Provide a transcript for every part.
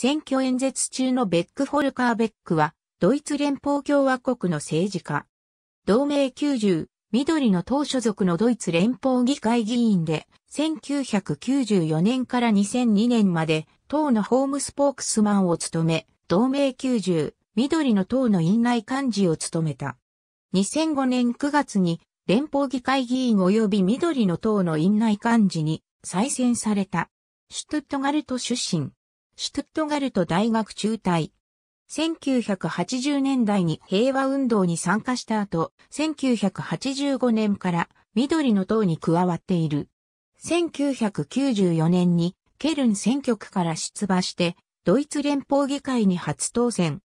選挙演説中のベックフォルカーベックは、ドイツ連邦共和国の政治家。同盟90、緑の党所属のドイツ連邦議会議員で、1994年から2002年まで、党のホームスポークスマンを務め、同盟90、緑の党の院内幹事を務めた。2005年9月に、連邦議会議員及び緑の党の院内幹事に再選された。シュトゥットガルト出身。シュトゥットガルト大学中退。1980年代に平和運動に参加した後、1985年から緑の党に加わっている。1994年にケルン選挙区から出馬して、ドイツ連邦議会に初当選。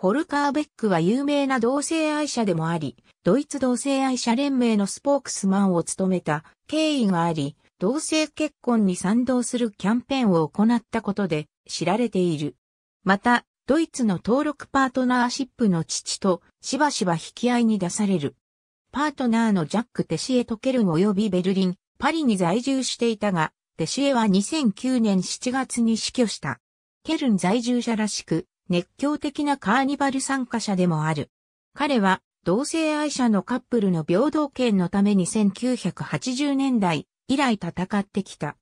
フォルカーベックは有名な同性愛者でもあり、ドイツ同性愛者連盟のスポークスマンを務めた経緯があり、同性結婚に賛同するキャンペーンを行ったことで、知られている。また、ドイツの登録パートナーシップの父としばしば引き合いに出される。パートナーのジャック・テシエ・トケルン及びベルリン、パリに在住していたが、テシエは2009年7月に死去した。ケルン在住者らしく、熱狂的なカーニバル参加者でもある。彼は、同性愛者のカップルの平等権のために1980年代以来戦ってきた。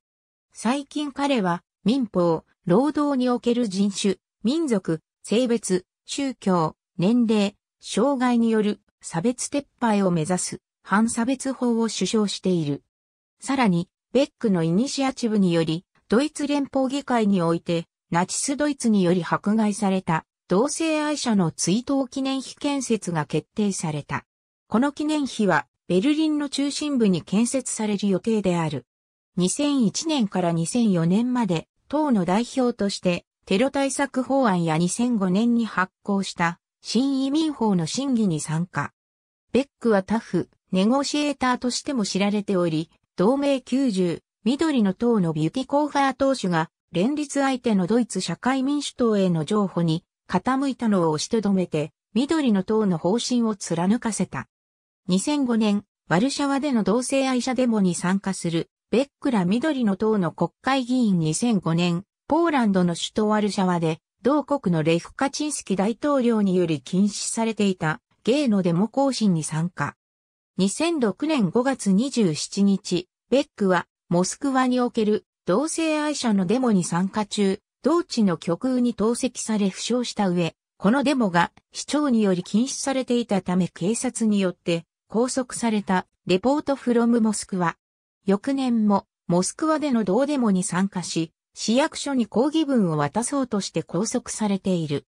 最近彼は民法、労働における人種、民族、性別、宗教、年齢、障害による差別撤廃を目指す反差別法を主張している。さらに、ベックのイニシアチブにより、ドイツ連邦議会において、ナチスドイツにより迫害された同性愛者の追悼記念碑建設が決定された。この記念碑はベルリンの中心部に建設される予定である。2001年から2004年まで党の代表として、テロ対策法案や2005年に発行した新移民法の審議に参加。ベックはタフ、ネゴシエーターとしても知られており、同盟90、緑の党のビュティコーファー党首が、連立相手のドイツ社会民主党への譲歩に傾いたのを押しとどめて、緑の党の方針を貫かせた。2005年、ワルシャワでの同性愛者デモに参加するベックラ緑の党の国会議員2005年、ポーランドの首都ワルシャワで、同国のレフカチンスキ大統領により禁止されていた、ゲイのデモ行進に参加。2006年5月27日、ベックは、モスクワにおける同性愛者のデモに参加中、同地の極右に投石され負傷した上、このデモが市長により禁止されていたため警察によって拘束されたレポートフロムモスクワ翌年もモスクワでの同デモに参加し、市役所に抗議文を渡そうとして拘束されている。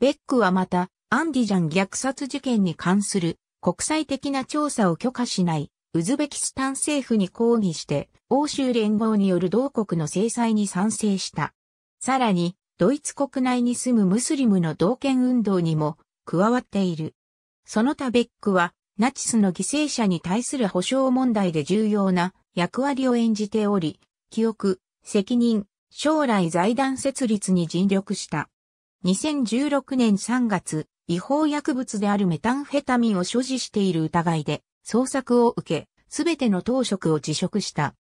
ベックはまた、アンディジャン虐殺事件に関する国際的な調査を許可しないウズベキスタン政府に抗議して、欧州連合による同国の制裁に賛成した。さらに、ドイツ国内に住むムスリムの同権運動にも加わっている。その他ベックはナチスの犠牲者に対する保障問題で重要な役割を演じており、記憶、責任、将来財団設立に尽力した。2016年3月、違法薬物であるメタンフェタミンを所持している疑いで、捜索を受け、すべての当職を辞職した。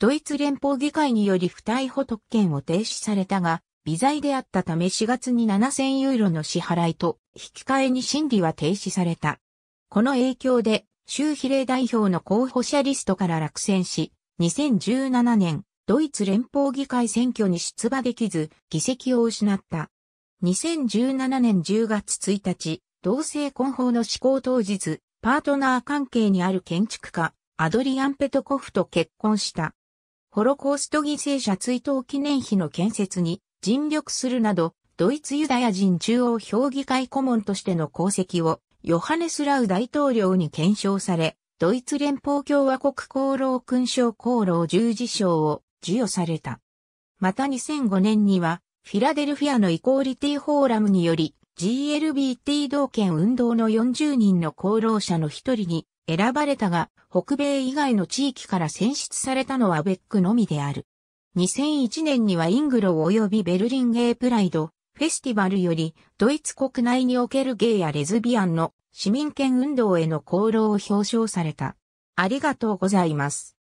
ドイツ連邦議会により不逮捕特権を停止されたが、微罪であったため4月に7000ユーロの支払いと、引き換えに審理は停止された。この影響で、州比例代表の候補者リストから落選し、2017年、ドイツ連邦議会選挙に出馬できず、議席を失った。2017年10月1日、同性婚法の施行当日、パートナー関係にある建築家、アドリアン・ペトコフと結婚した。ホロコースト犠牲者追悼記念碑の建設に尽力するなど、ドイツユダヤ人中央評議会顧問としての功績をヨハネスラウ大統領に検証され、ドイツ連邦共和国功労勲章功労十字章を授与された。また2005年には、フィラデルフィアのイコーリティフォーラムにより、GLBT 同権運動の40人の功労者の一人に選ばれたが、北米以外の地域から選出されたのはベックのみである。2001年にはイングロ及びベルリンゲープライド、フェスティバルよりドイツ国内におけるゲイやレズビアンの市民権運動への功労を表彰された。ありがとうございます。